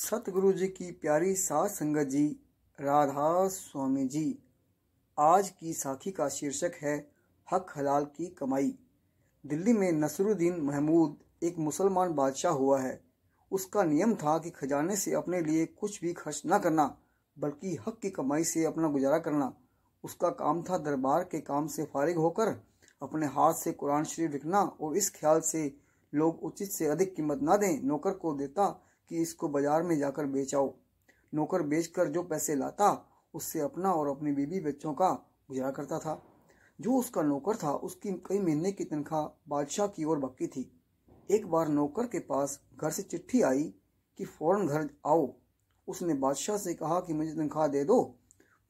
सतगुरु जी की प्यारी सास संगत जी राधा स्वामी जी आज की साखी का शीर्षक है हक हलाल की कमाई दिल्ली में नसरुद्दीन महमूद एक मुसलमान बादशाह हुआ है उसका नियम था कि खजाने से अपने लिए कुछ भी खर्च न करना बल्कि हक की कमाई से अपना गुजारा करना उसका काम था दरबार के काम से फारिग होकर अपने हाथ से कुरान शरीफ लिखना और इस ख्याल से लोग उचित से अधिक कीमत ना दें नौकर को देता कि इसको बाजार में जाकर बेचाओ नौकर बेचकर जो पैसे लाता उससे अपना और अपनी बीबी बच्चों का गुजरा करता था जो उसका नौकर था उसकी कई महीने की तनख्वाह बादशाह की ओर बक्की थी एक बार नौकर के पास घर से चिट्ठी आई कि फौरन घर आओ उसने बादशाह से कहा कि मुझे तनख्वाह दे दो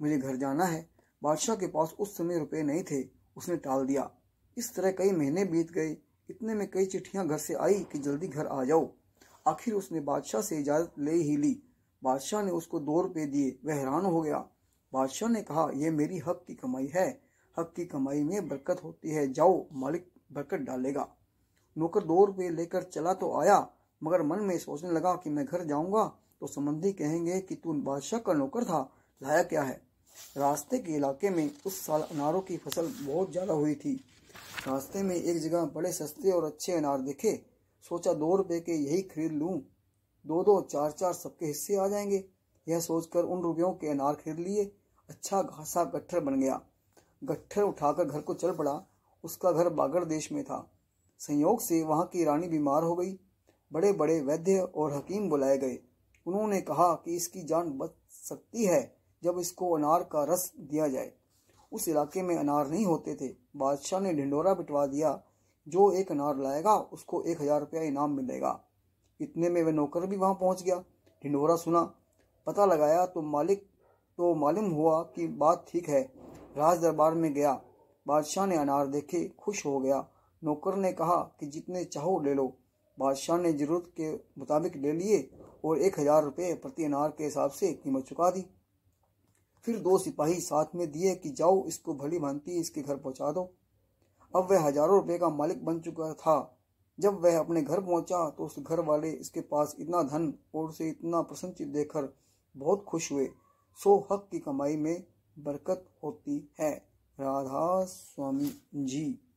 मुझे घर जाना है बादशाह के पास उस समय रुपए नहीं थे उसने टाल दिया इस तरह कई महीने बीत गए इतने में कई चिट्ठियां घर से आई कि जल्दी घर आ जाओ आखिर उसने बादशाह से इजाजत ले ही ली बादशाह ने उसको दो रुपये दिए वह हैरान हो गया बादशाह ने कहा यह मेरी हक की कमाई है हक की कमाई में बरकत होती है जाओ मालिक बरकत डालेगा नौकर दो रुपये लेकर चला तो आया मगर मन में सोचने लगा कि मैं घर जाऊंगा तो संबंधी कहेंगे कि तू बादशाह का नौकर था लाया क्या है रास्ते के इलाके में उस साल अनारों की फसल बहुत ज़्यादा हुई थी रास्ते में एक जगह बड़े सस्ते और अच्छे अनार दिखे सोचा दो रुपए के यही खरीद लूं दो दो चार चार सबके हिस्से आ जाएंगे यह सोचकर उन रुपयों के अनार खरीद लिए अच्छा खासा गट्ठर बन गया गट्ठर उठाकर घर को चल पड़ा उसका घर बागर देश में था संयोग से वहां की रानी बीमार हो गई बड़े बड़े वैद्य और हकीम बुलाए गए उन्होंने कहा कि इसकी जान बच सकती है जब इसको अनार का रस दिया जाए उस इलाके में अनार नहीं होते थे बादशाह ने ढिंडोरा पिटवा दिया जो एक अनार लाएगा उसको एक हजार रुपया इनाम मिलेगा इतने में वह नौकर भी वहां पहुंच गया ढिंडोरा सुना पता लगाया तो मालिक तो मालूम हुआ कि बात ठीक है राज दरबार में गया बादशाह ने अनार देखे खुश हो गया नौकर ने कहा कि जितने चाहो ले लो बादशाह ने जरूरत के मुताबिक ले लिए और एक हजार रुपये प्रति अनार के हिसाब से कीमत चुका दी फिर दो सिपाही साथ में दिए कि जाओ इसको भली भांति इसके घर पहुंचा दो अब वह हजारों रुपए का मालिक बन चुका था जब वह अपने घर पहुंचा तो उस घर वाले इसके पास इतना धन और उसे इतना प्रसन्नचित देखकर बहुत खुश हुए सो हक की कमाई में बरकत होती है राधा स्वामी जी